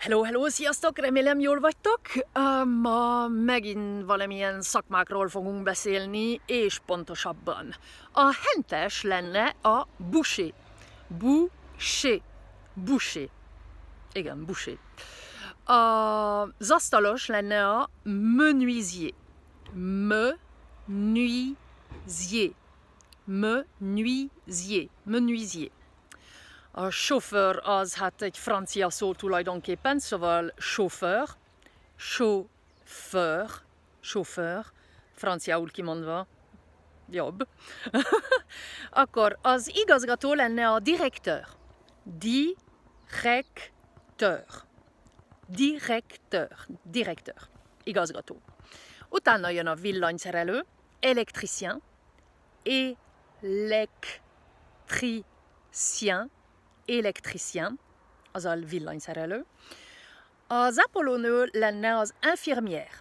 Hello, hello, sziasztok! Remélem jól vagytok. Ma megint valamilyen szakmákról fogunk beszélni, és pontosabban. A hentes lenne a busé. Busé. Busé. Igen, busé. Az zasztalos lenne a menuisier. Menuisier. Menuisier. Menuisier. A chauffeur az hát egy francia szó tulajdonképpen, szóval chauffeur, chauffeur, chauffeur, franciául kimondva jobb. Akkor az igazgató lenne a direktör. Direktör. Direktör. Direktör. Igazgató. Utána jön a villanyszerelő, elektricien, elektricien, électricien, az villanyszerelő. Az ápolónő lenne az infirmière.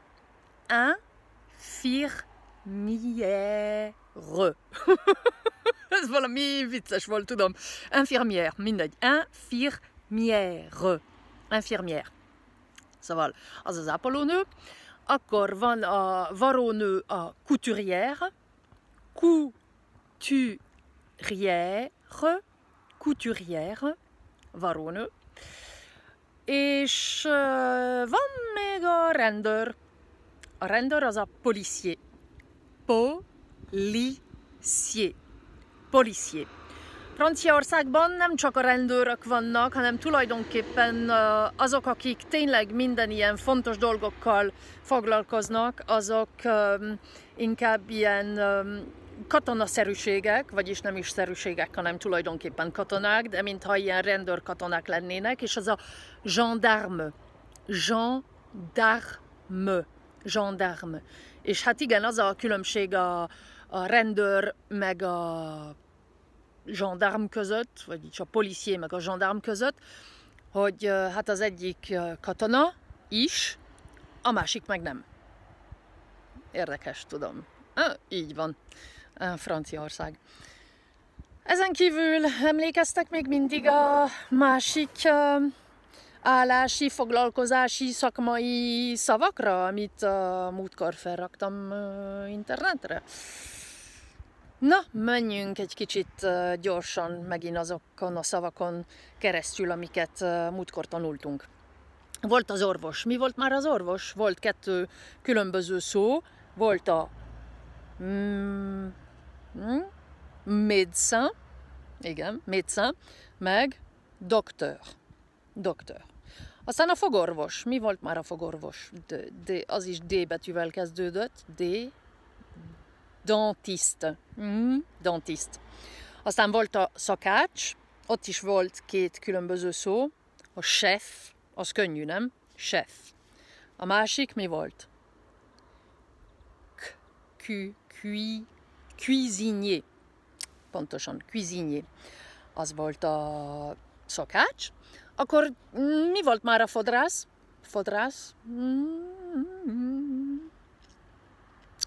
Infirmière. Ez valami vicces volt, tudom. Infirmière, mindegy. Infirmière. Infirmière. Szóval az az ápolónő. Akkor van a varónő a couturière. Couturière. couturière, varónő, és euh, van még a rendőr. A rendőr az a policier. Policier. Policier. Franciaországban nem csak a rendőrök vannak, hanem tulajdonképpen euh, azok, akik tényleg minden ilyen fontos dolgokkal foglalkoznak, azok euh, inkább ilyen katonaszerűségek, vagyis nem is szerűségek, hanem tulajdonképpen katonák, de mintha ilyen rendőrkatonák lennének, és az a gendarme, gendarme, gendarme. És hát igen, az a különbség a, a rendőr meg a gendarm között, vagyis a policier meg a gendarm között, hogy hát az egyik katona is, a másik meg nem. Érdekes, tudom. Ah, így van. Eh, Franciaország. Ezen kívül emlékeztek még mindig a másik eh, állási, foglalkozási, szakmai szavakra, amit a eh, múltkor felraktam internetre? Na, menjünk egy kicsit gyorsan megint azokon a szavakon keresztül, amiket múltkor tanultunk. Volt az orvos. Mi volt már az orvos? Volt kettő különböző szó. Volt a... Mm, Hmm? médecin, igen, médecin, meg doktor. Doktor. Aztán a fogorvos. Mi volt már a fogorvos? De, de, az is D betűvel kezdődött. D. dentiste, Mm, dentist. Aztán volt a szakács. Ott is volt két különböző szó. A chef, az könnyű, nem? Chef. A másik mi volt? K, Q, kui, cuisinier. Pontosan, cuisinier. Az volt a szakács. Akkor mi volt már a fodrász? Fodrász?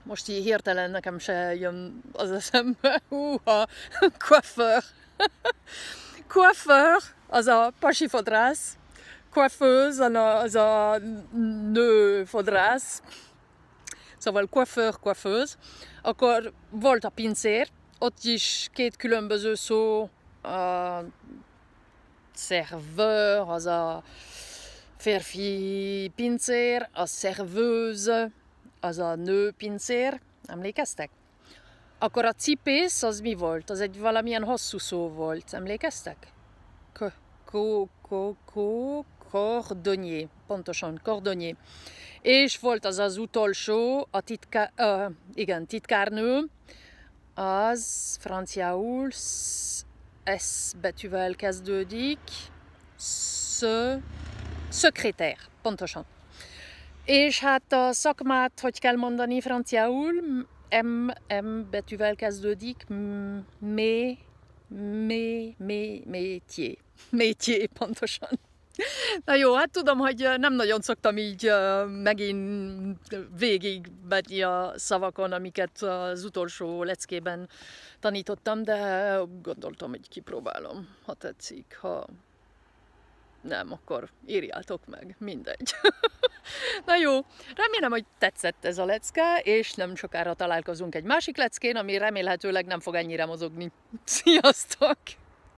Most így hirtelen nekem se jön az eszembe. Húha, coiffeur. coiffeur, az a pasi fodrász. Coiffeuse, az a nő fodrász szóval coiffeur, coiffeuse, akkor volt a pincér, ott is két különböző szó, a serveur, az a férfi pincér, a serveuse, az a nő pincér, emlékeztek? Akkor a cipész az mi volt? Az egy valamilyen hosszú szó volt, emlékeztek? K, kó, kó, kó cordonnier, pontosan cordonnier. És volt az az utolsó, a titka, uh, igen, titkárnő, az franciául S betűvel kezdődik, szö, szökréter, pontosan. És hát a szakmát, hogy kell mondani franciául, M, M betűvel kezdődik, mé, mé, mé, métier. Métier, pontosan. Na jó, hát tudom, hogy nem nagyon szoktam így megint végig menni a szavakon, amiket az utolsó leckében tanítottam, de gondoltam, hogy kipróbálom, ha tetszik, ha nem, akkor írjátok meg, mindegy. Na jó, remélem, hogy tetszett ez a lecke, és nem sokára találkozunk egy másik leckén, ami remélhetőleg nem fog ennyire mozogni. Sziasztok!